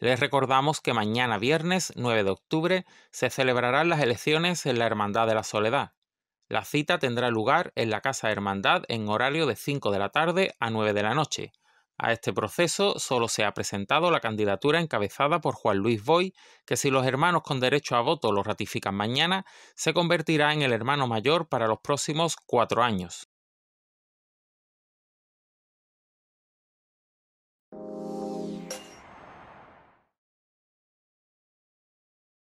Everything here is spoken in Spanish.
Les recordamos que mañana viernes 9 de octubre se celebrarán las elecciones en la Hermandad de la Soledad. La cita tendrá lugar en la Casa Hermandad en horario de 5 de la tarde a 9 de la noche. A este proceso solo se ha presentado la candidatura encabezada por Juan Luis Boy, que si los hermanos con derecho a voto lo ratifican mañana, se convertirá en el hermano mayor para los próximos cuatro años.